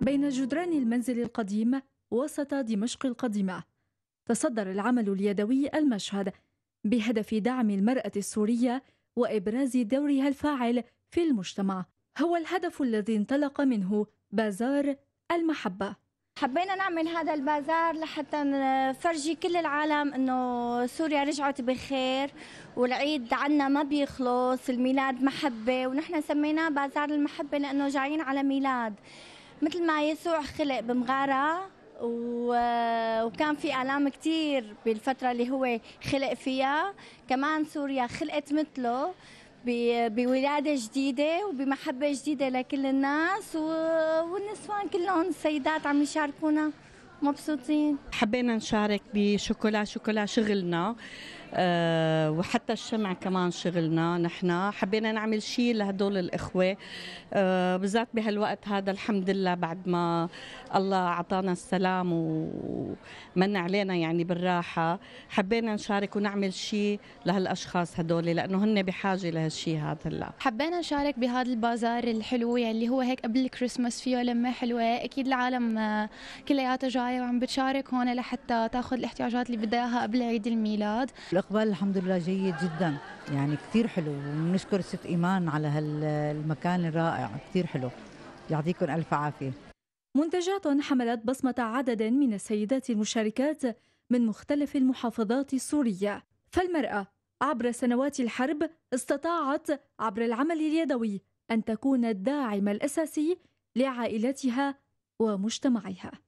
بين جدران المنزل القديم وسط دمشق القديمة تصدر العمل اليدوي المشهد بهدف دعم المرأة السورية وإبراز دورها الفاعل في المجتمع هو الهدف الذي انطلق منه بازار المحبة حبينا نعمل هذا البازار لحتى نفرجي كل العالم انه سوريا رجعت بخير والعيد عنا ما بيخلص الميلاد محبه ونحن سميناه بازار المحبه لانه جايين على ميلاد مثل ما يسوع خلق بمغارة وكان في آلام كثير بالفترة اللي هو خلق فيها كمان سوريا خلقت مثله بولادة جديدة وبمحبة جديدة لكل الناس والنسوان كلهم السيدات عم يشاركونا مبسوطين حبينا نشارك بشوكولا شوكولا شغلنا آه، وحتى الشمع كمان شغلنا نحن حبينا نعمل شيء لهدول الإخوة آه، بالذات بهالوقت هذا الحمد لله بعد ما الله أعطانا السلام ومن علينا يعني بالراحة حبينا نشارك ونعمل شيء لهالأشخاص هدول لأنه هن بحاجة لهالشيء هذا هلا حبينا نشارك بهذا البازار الحلو يلي هو هيك قبل الكريسماس فيه لمة حلوة أكيد العالم آه، كلياتها جاية وعم بتشارك هون لحتى تاخذ الاحتياجات اللي بدها إياها قبل عيد الميلاد الإقبال الحمد لله جيد جدا يعني كثير حلو ونشكر الست إيمان على هالمكان الرائع كثير حلو يعطيكم ألف عافية منتجات حملت بصمة عدد من السيدات المشاركات من مختلف المحافظات السورية فالمرأة عبر سنوات الحرب استطاعت عبر العمل اليدوي أن تكون الداعم الأساسي لعائلتها ومجتمعها